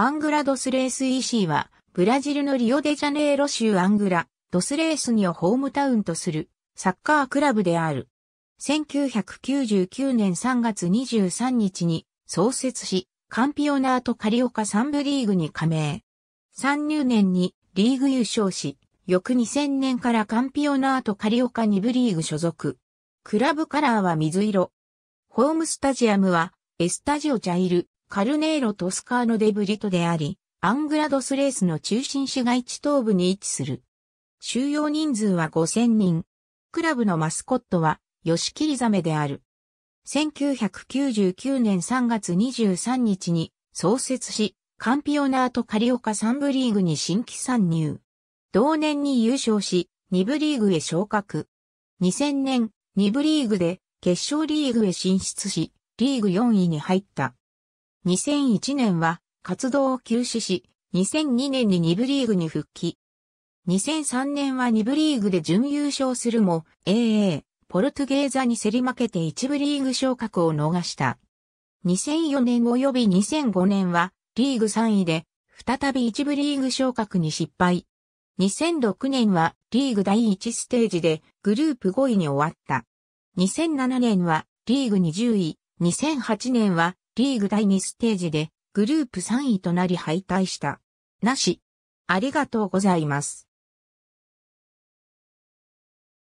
アングラ・ドスレース・ EC は、ブラジルのリオデジャネイロ州アングラ、ドスレースにをホームタウンとする、サッカークラブである。1999年3月23日に創設し、カンピオナートカリオカ3部リーグに加盟。3入年にリーグ優勝し、翌2000年からカンピオナートカリオカ2部リーグ所属。クラブカラーは水色。ホームスタジアムはエスタジオジャイル、カルネーロ・トスカーノ・デ・ブリトであり、アングラドスレースの中心市街地東部に位置する。収容人数は5000人。クラブのマスコットは、ヨシキリザメである。1999年3月23日に創設し、カンピオナートカリオカ3部リーグに新規参入。同年に優勝し、2部リーグへ昇格。2000年、2部リーグで決勝リーグへ進出し、リーグ4位に入った。2001年は活動を休止し、2002年に2部リーグに復帰。2003年は2部リーグで準優勝するも、AA、ポルトゲーザに競り負けて1部リーグ昇格を逃した。2004年及び2005年は、リーグ3位で、再び1部リーグ昇格に失敗。2006年はリーグ第1ステージでグループ5位に終わった。2007年はリーグ20位、2008年はリーグ第2ステージでグループ3位となり敗退した。なし。ありがとうございます。